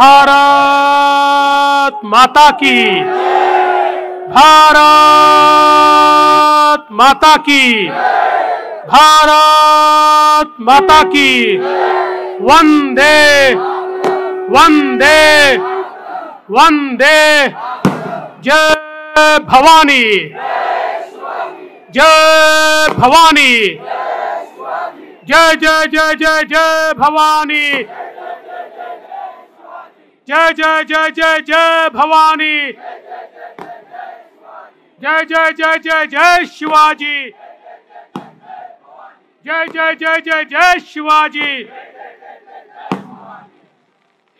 भारत माता की भारत माता की भारत माता की वंदे वंदे वंदे जय भवानी जय भवानी जय जय जय जय जय भवानी जय जय जय जय जय भवानी जय जय जय जय जय शिवाजी जय जय जय जय जय शिवाजी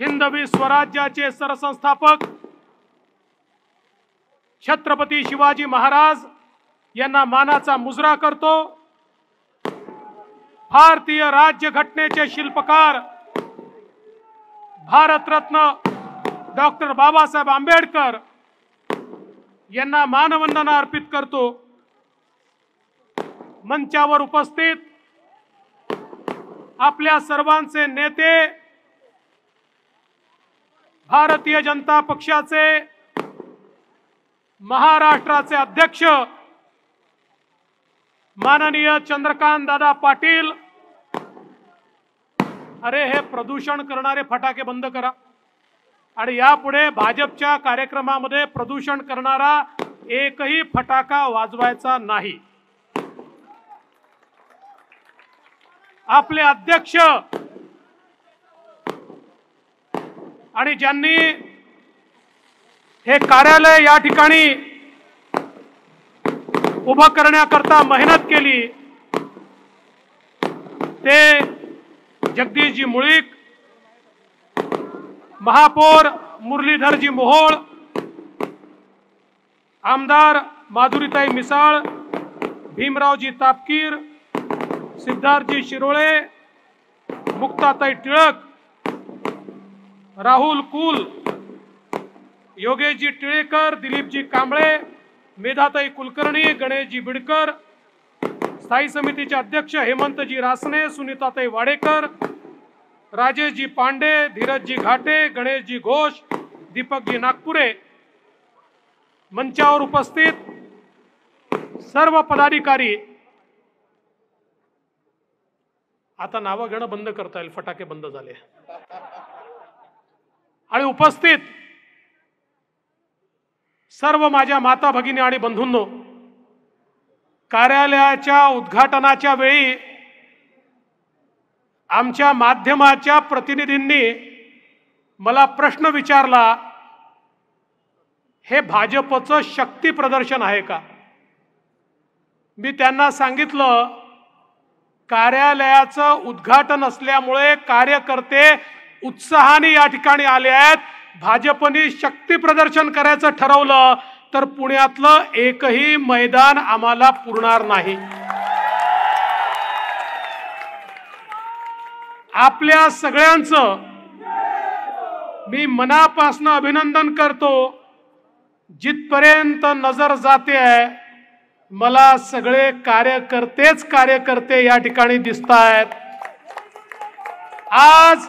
हिंदवी स्वराज्याचे सरसंस्थापक छत्रपती शिवाजी महाराज यांना मानाचा मुजरा करतो भारतीय राज्यघटनेचे शिल्पकार भारतरत्न डॉक्टर बाबासाहेब आंबेडकर यांना मानवंदना अर्पित करतो मंचावर उपस्थित आपल्या सर्वांचे नेते भारतीय जनता पक्षाचे महाराष्ट्राचे अध्यक्ष माननीय चंद्रकांत दादा पाटील अरे हे प्रदूषण करणारे फटाके बंद करा आणि यापुढे भाजपच्या कार्यक्रमामध्ये प्रदूषण करणारा एकही फटाका वाजवायचा नाही आपले अध्यक्ष आणि ज्यांनी हे कार्यालय या ठिकाणी उभं करण्याकरता मेहनत केली ते जगदीशजी मुळीक महापौर मुरलीधरजी मोहोळ आमदार माधुरीताई मिसाळ भीमरावजी तापकीर सिद्धार्थजी शिरोळे मुक्ताताई टिळक राहुल कुल योगेशजी टिळेकर दिलीपजी कांबळे मेधाताई कुलकर्णी गणेशजी बिडकर स्थायी समितीचे अध्यक्ष हेमंतजी रासने सुनीताताई वाडेकर राजेशजी पांडे धीरजजी घाटे गणेशजी घोष दीपकजी नागपुरे मंचावर उपस्थित सर्व पदाधिकारी आता नावं घेणं बंद करता येईल फटाके बंद झाले आणि उपस्थित सर्व माझ्या माता भगिनी आणि बंधूंनो कार्यालयाच्या उद्घाटनाच्या वेळी आमच्या माध्यमाच्या प्रतिनिधींनी मला प्रश्न विचारला हे भाजपचं शक्ती प्रदर्शन आहे का मी त्यांना सांगितलं कार्यालयाचं उद्घाटन असल्यामुळे कार्यकर्ते उत्साहाने या ठिकाणी आले आहेत भाजपनी शक्ती प्रदर्शन करायचं ठरवलं तर पुण्यातलं एकही मैदान आम्हाला पुरणार नाही आपल्या सगळ्यांचं मी मनापासनं अभिनंदन करतो जिथपर्यंत नजर जाते आहे मला सगळे कार्यकर्तेच कार्यकर्ते या ठिकाणी दिसत आहेत आज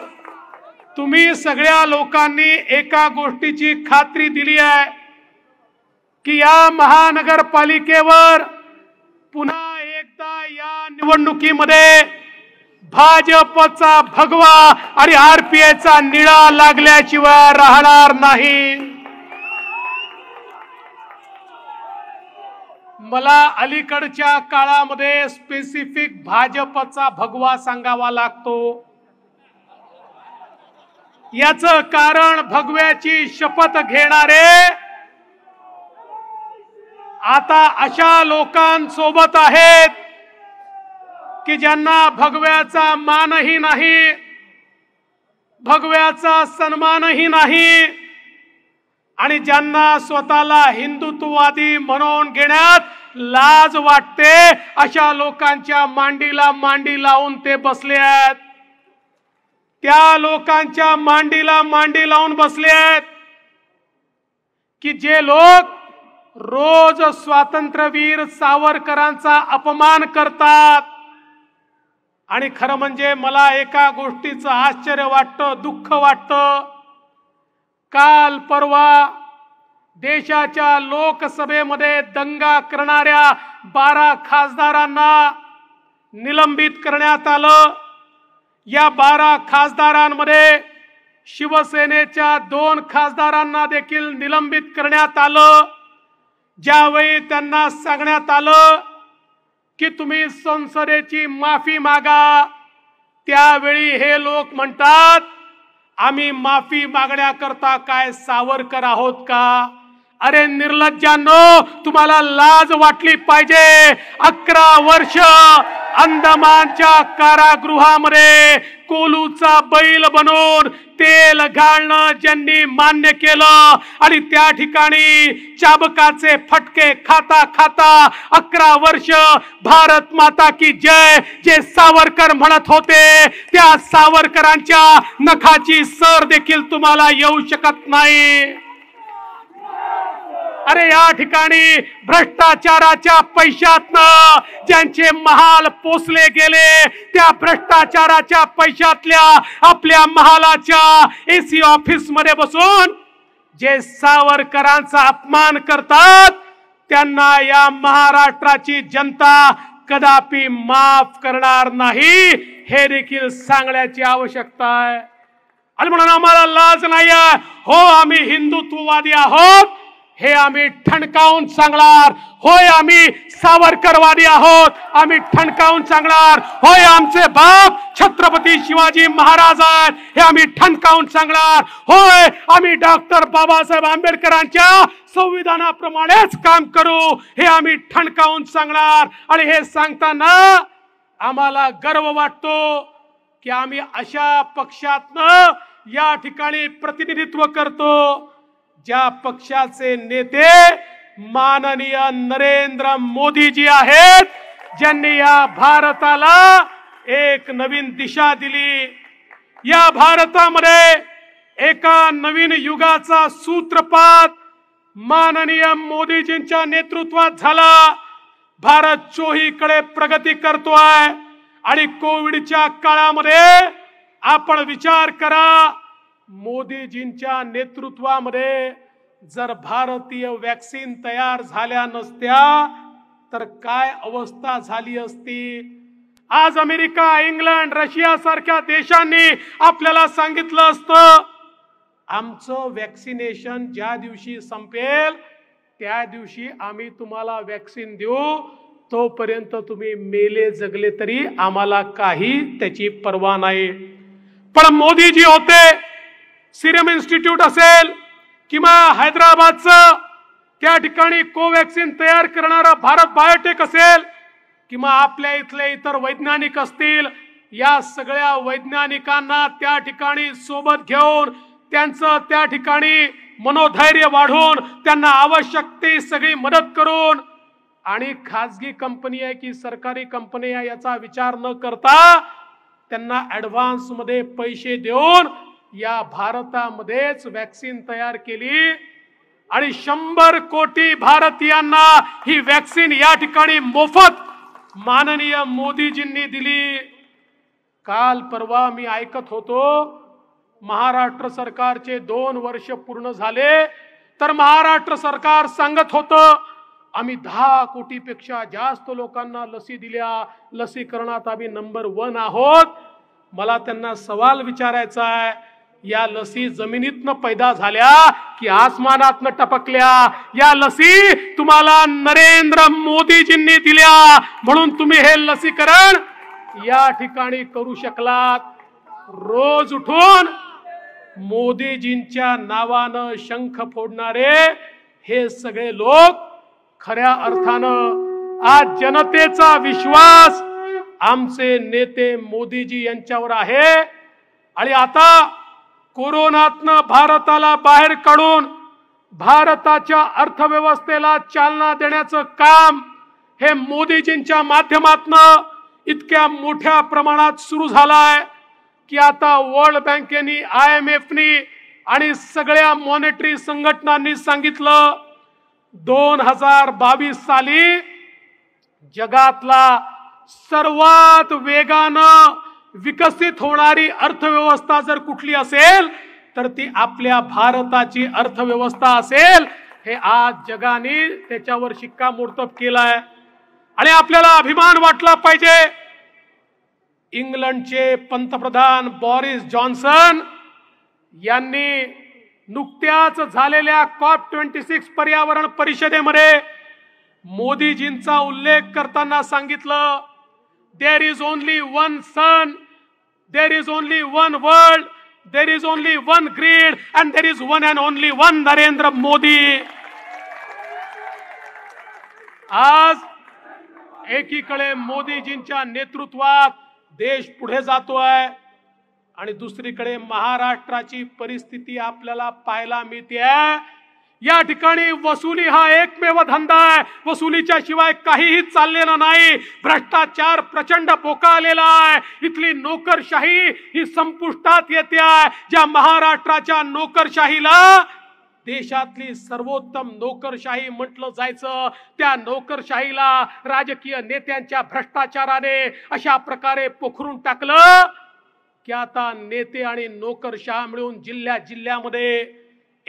तुम्ही सगळ्या लोकांनी एका गोष्टीची खात्री दिली आहे की या महानगरपालिकेवर पुन्हा एकदा या निवडणुकीमध्ये भाजपचा भगवा आणि एचा निळा लागल्याशिवाय राहणार नाही मला अलीकडच्या काळामध्ये स्पेसिफिक भाजपचा भगवा सांगावा लागतो याच कारण भगव्याची शपथ घेणारे आता अशा लोकांसोबत आहेत की ज्यांना भगव्याचा मानही नाही भगव्याचा सन्मानही नाही आणि ज्यांना स्वतःला हिंदुत्ववादी म्हणून घेण्यात लाज वाटते अशा लोकांच्या मांडीला मांडी लावून ते बसले आहेत त्या लोकांच्या मांडीला मांडी लावून बसले आहेत की जे लोक रोज स्वातंत्र्यवीर सावरकरांचा अपमान करतात आणि खरं म्हणजे मला एका गोष्टीचं आश्चर्य वाटतं दुःख वाटतं काल परवा देशाच्या लोकसभेमध्ये दंगा करणाऱ्या बारा खासदारांना निलंबित करण्यात आलं या बारा खासदारांमध्ये शिवसेनेच्या दोन खासदारांना देखील निलंबित करण्यात आलं ज्यावेळी त्यांना सांगण्यात आलं की तुम्ही संसदेची माफी मागा त्यावेळी हे लोक म्हणतात आम्ही माफी मागण्याकरता काय सावरकर आहोत का अरे निर्लज्जांनो तुम्हाला लाज वाटली पाहिजे अकरा वर्ष अंदमानच्या कारागृहामध्ये कोलूचा बैल बनून तेल गाळणं ज्यांनी मान्य केलं आणि त्या ठिकाणी चाबकाचे फटके खाता खाता अकरा वर्ष भारत माता की जय जे सावरकर म्हणत होते त्या सावरकरांच्या नखाची सर देखील तुम्हाला येऊ शकत नाही अरे या ठिकाणी भ्रष्टाचाराच्या पैशातनं ज्यांचे महाल पोसले गेले त्या भ्रष्टाचाराच्या पैशातल्या आपल्या महालाच्या एसी ऑफिस मध्ये बसून जे सावरकरांचा अपमान करतात त्यांना या महाराष्ट्राची जनता कदापि माफ करणार नाही हे देखील सांगण्याची आवश्यकता आहे आणि म्हणून आम्हाला लाज नाही हो आम्ही हिंदुत्ववादी आहोत हे आम्ही ठणकावून सांगणार होय आम्ही सावरकरवादी आहोत आम्ही ठणकावून सांगणार होय आमचे बाप छत्रपती शिवाजी महाराज आहेत हे आम्ही ठणकावून सांगणार होय आम्ही डॉक्टर बाबासाहेब आंबेडकरांच्या संविधानाप्रमाणेच काम करू हे आम्ही ठणकावून सांगणार आणि हे सांगताना आम्हाला गर्व वाटतो की आम्ही अशा पक्षातनं या ठिकाणी प्रतिनिधित्व करतो ज्या पक्षाचे नेते माननीय नरेंद्र मोदीजी आहेत ज्यांनी या भारताला एक नवीन दिशा दिली या भारतामध्ये एका नवीन युगाचा सूत्रपात माननीय मोदीजींच्या नेतृत्वात झाला भारत चोहीकडे प्रगती करतोय आणि कोविडच्या काळामध्ये आपण विचार करा मोदीजींच्या नेतृत्वामध्ये जर भारतीय वॅक्सिन तयार झाल्या नसत्या तर काय अवस्था झाली असती आज अमेरिका इंग्लंड रशिया सारख्या देशांनी आपल्याला सांगितलं असतं आमचं वॅक्सिनेशन ज्या दिवशी संपेल त्या दिवशी आम्ही तुम्हाला वॅक्सिन देऊ तोपर्यंत तुम्ही मेले जगले तरी आम्हाला काही त्याची पर्वा नाही पण मोदीजी होते सिरम इन्स्टिट्यूट असेल किंवा हैदराबादचं त्या ठिकाणी कोवॅक्सिन तयार करणारा भारत बायोटेक असेल किंवा आपल्या इथले इतर वैज्ञानिक असतील या सगळ्या वैज्ञानिकांना त्या ठिकाणी सोबत घेऊन त्यांचं त्या ठिकाणी मनोधैर्य वाढवून त्यांना आवश्यक ती सगळी मदत करून आणि खाजगी कंपनी आहे की सरकारी कंपनी आहे याचा विचार न करता त्यांना ॲडव्हान्समध्ये पैसे देऊन या भारतामध्येच वॅक्सिन तयार केली आणि शंभर कोटी भारतीयांना ही वॅक्सिन या ठिकाणी मोफत माननीय मोदीजींनी दिली काल परवा मी ऐकत होतो महाराष्ट्र सरकारचे दोन वर्ष पूर्ण झाले तर महाराष्ट्र सरकार सांगत होतं आम्ही दहा कोटीपेक्षा जास्त लोकांना लसी दिल्या लसीकरणात आम्ही नंबर वन आहोत मला त्यांना सवाल विचारायचा आहे या लसी जमिनीतनं पैदा झाल्या की आसमानातनं टपकल्या या लसी तुम्हाला नरेंद्र मोदीजींनी दिल्या म्हणून तुम्ही हे लसीकरण या ठिकाणी करू शकलात रोज उठून मोदीजींच्या नावानं शंख फोडणारे हे सगळे लोक खऱ्या अर्थानं आज जनतेचा विश्वास आमचे नेते मोदीजी यांच्यावर आहे आणि आता कोरोनातनं भारताला बाहेर काढून भारताच्या अर्थव्यवस्थेला चालना देण्याचं काम हे मोदीजींच्या माध्यमातून इतक्या मोठ्या प्रमाणात सुरू झालाय की आता वर्ल्ड बँकेनी आय एम एफनी आणि सगळ्या मॉनिटरी संघटनांनी सांगितलं दोन हजार बावीस साली जगातला सर्वात वेगानं विकसित होणारी अर्थव्यवस्था जर कुठली असेल तर ती आपल्या भारताची अर्थव्यवस्था असेल हे आज जगाने त्याच्यावर शिक्कामोर्तब केलाय आणि आपल्याला अभिमान वाटला पाहिजे इंग्लंडचे पंतप्रधान बॉरिस जॉन्सन यांनी नुकत्याच झालेल्या कॉप ट्वेंटी सिक्स पर्यावरण परिषदेमध्ये मोदीजींचा उल्लेख करताना सांगितलं there is only one sun, there is only one world, there is only one greed, and there is one and only one Narendra Modi. आज एकीकडे मोदीजींच्या नेतृत्वात देश पुढे जातोय आणि दुसरीकडे महाराष्ट्राची परिस्थिती आपल्याला पाहायला मिळते या ठिकाणी वसुली हा एकमेव धंदा आहे वसुलीच्या शिवाय काहीही चाललेला नाही भ्रष्टाचार प्रचंड आलेला आहे इथली नोकरशाही ही संपुष्टात येते आहे ज्या महाराष्ट्राच्या नोकरशाहीला देशातली सर्वोत्तम नोकरशाही म्हटलं जायचं त्या नोकरशाहीला राजकीय नेत्यांच्या भ्रष्टाचाराने अशा प्रकारे पोखरून टाकलं की आता नेते आणि नोकरशाह मिळून जिल्ह्या जिल्ह्यामध्ये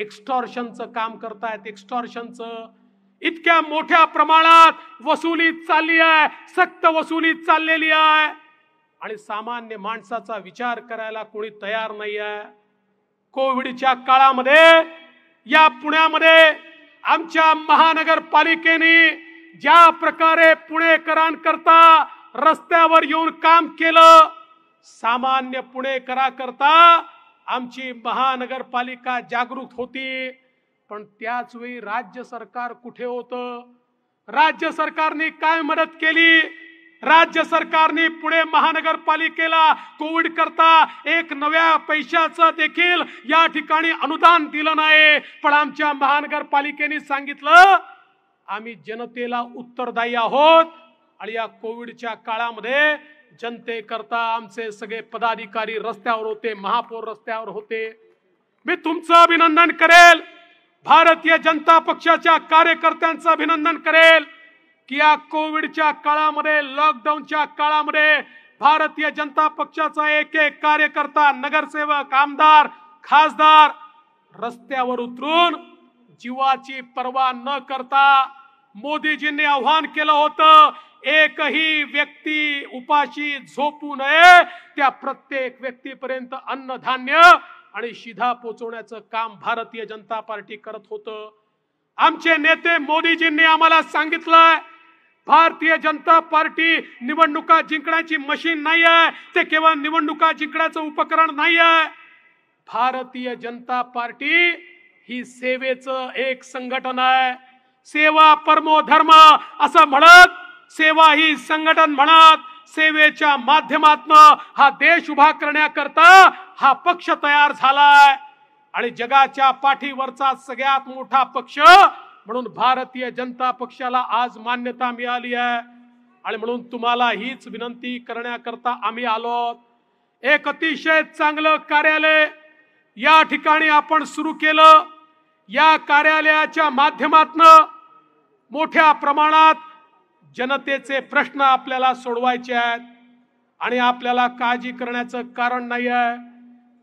एक्स्टॉर्शनचं काम करतायत एक्स्टॉर्शनचं इतक्या मोठ्या प्रमाणात वसुली चालली आहे सक्त वसुली चाललेली आहे आणि सामान्य माणसाचा विचार करायला कोणी तयार नाही आहे कोविडच्या काळामध्ये या पुण्यामध्ये आमच्या महानगरपालिकेने ज्या प्रकारे पुणेकरांकरता रस्त्यावर येऊन काम केलं सामान्य पुणेकराकरता आमची महानगरपालिका जागरूक होती पण त्याच वेळी राज्य सरकार कुठे होतं राज्य सरकारने काय मदत केली राज्य सरकारने पुणे महानगरपालिकेला कोविड करता एक नव्या पैशाचं देखील या ठिकाणी अनुदान दिलं नाही पण आमच्या महानगरपालिकेने सांगितलं आम्ही जनतेला उत्तरदायी आहोत आणि या कोविडच्या काळामध्ये करता आमचे सगळे पदाधिकारी रस्त्यावर होते महापौर रस्त्यावर होते मी तुमचं अभिनंदन करेल भारतीय जनता पक्षाच्या कार्यकर्त्यांचं अभिनंदन करेल की या कोविडच्या काळामध्ये लॉकडाऊनच्या काळामध्ये भारतीय जनता पक्षाचा एक एक कार्यकर्ता नगरसेवक आमदार खासदार रस्त्यावर उतरून जीवाची पर्वा न करता मोदीजींनी आव्हान केलं होतं एकही व्यक्ती उपाशी झोपू नये त्या प्रत्येक व्यक्तीपर्यंत अन्नधान्य आणि शिधा पोचवण्याचं काम भारतीय जनता पार्टी करत होतं आमचे नेते मोदीजींनी आम्हाला सांगितलं भारतीय जनता पार्टी निवडणुका जिंकण्याची मशीन नाही आहे ते केवळ निवडणुका जिंकण्याचं उपकरण नाही आहे भारतीय जनता पार्टी ही सेवेचं एक संघटन आहे सेवा परमो धर्म असं म्हणत सेवा ही संघटन म्हणत सेवेच्या माध्यमातन हा देश उभा करण्याकरता हा पक्ष तयार झालाय आणि जगाच्या पाठीवरचा सगळ्यात मोठा पक्ष म्हणून भारतीय जनता पक्षाला आज मान्यता मिळाली आहे आणि म्हणून तुम्हाला हीच विनंती करण्याकरता आम्ही आलो एक अतिशय चांगलं कार्यालय या ठिकाणी आपण सुरू केलं या कार्यालयाच्या माध्यमातन मोठ्या प्रमाणात जनतेचे प्रश्न आपल्याला सोडवायचे आहेत आणि आपल्याला काळजी करण्याचं कारण नाही आहे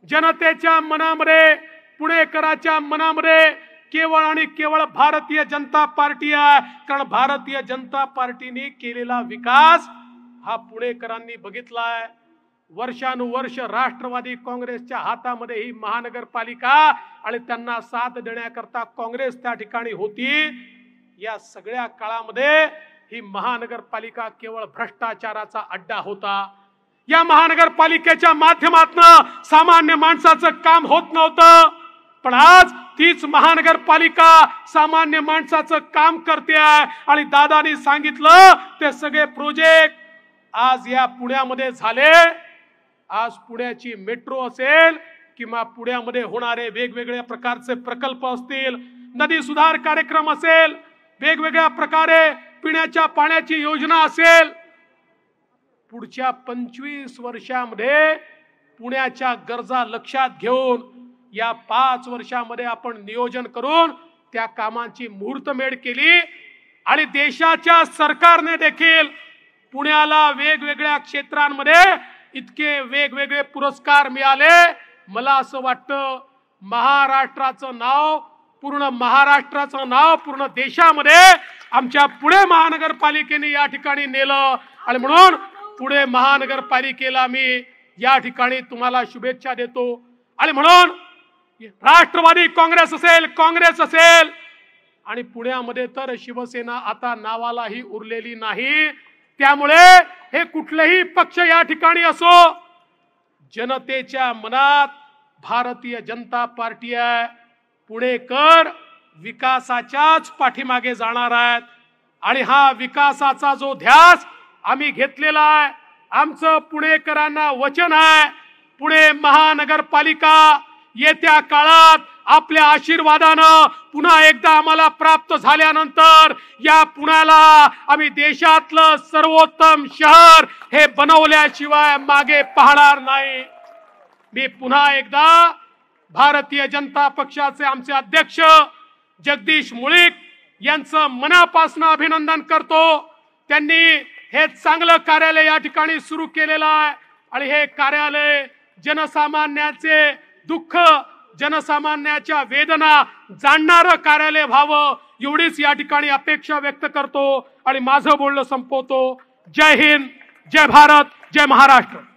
जनतेच्या मनामध्ये पुणेकराच्या मनामध्ये केवळ आणि केवळ भारतीय जनता पार्टी आहे कारण भारतीय जनता पार्टीने केलेला विकास हा पुणेकरांनी बघितला आहे वर्षानुवर्ष राष्ट्रवादी काँग्रेसच्या हातामध्ये ही महानगरपालिका आणि त्यांना साथ देण्याकरता काँग्रेस त्या ठिकाणी होती या सगळ्या काळामध्ये ही महानगरपालिका केवळ भ्रष्टाचाराचा अड्डा होता या महानगरपालिकेच्या माध्यमातून सामान्य माणसाचं काम होत नव्हतं पण आज तीच महानगरपालिका सामान्य माणसाचं काम करते आहे आणि दादानी सांगितलं ते सगळे प्रोजेक्ट आज या पुण्यामध्ये झाले आज पुण्याची मेट्रो असेल किंवा पुण्यामध्ये होणारे वेगवेगळ्या प्रकारचे प्रकल्प असतील नदी सुधार कार्यक्रम असेल वेगवेगळ्या प्रकारे पिण्याच्या पाण्याची योजना असेल पुढच्या पंचवीस वर्षामध्ये पुण्याच्या गरजा लक्षात घेऊन या पाच वर्षामध्ये आपण नियोजन करून त्या कामांची मुहूर्तमेढ केली आणि देशाच्या सरकारने देखील पुण्याला वेगवेगळ्या क्षेत्रांमध्ये इतके वेगवेगळे पुरस्कार मिळाले मला असं वाटतं महाराष्ट्राचं नाव पूर्ण महाराष्ट्राचं नाव पूर्ण देशामध्ये आमच्या पुणे महानगरपालिकेने या ठिकाणी नेलं आणि म्हणून पुणे महानगरपालिकेला मी या ठिकाणी तुम्हाला शुभेच्छा देतो आणि म्हणून राष्ट्रवादी काँग्रेस असेल काँग्रेस असेल आणि पुण्यामध्ये तर शिवसेना आता नावालाही उरलेली नाही त्यामुळे हे कुठलेही पक्ष या ठिकाणी असो जनतेच्या मनात भारतीय जनता पार्टी आहे पुणेकर विकासाच्याच पाठीमागे जाणार आहेत आणि हा विकासाचा जो ध्यास आम्ही घेतलेला आहे आमचं पुणेकरांना वचन आहे पुणे महानगरपालिका येत्या काळात आपल्या आशीर्वादानं पुन्हा एकदा आम्हाला प्राप्त झाल्यानंतर या पुण्याला आम्ही देशातलं सर्वोत्तम शहर हे बनवल्याशिवाय मागे पाहणार नाही मी पुन्हा एकदा भारतीय जनता पक्षाचे आमचे अध्यक्ष जगदीश मुळीक यांचं मनापासून अभिनंदन करतो त्यांनी हे चांगलं कार्यालय या ठिकाणी सुरू केलेलं आहे आणि हे कार्यालय जनसामान्याचे दुःख जनसामान्याच्या वेदना जाणणारं कार्यालय व्हावं एवढीच या ठिकाणी अपेक्षा व्यक्त करतो आणि माझं बोलणं संपवतो जय हिंद जय भारत जय महाराष्ट्र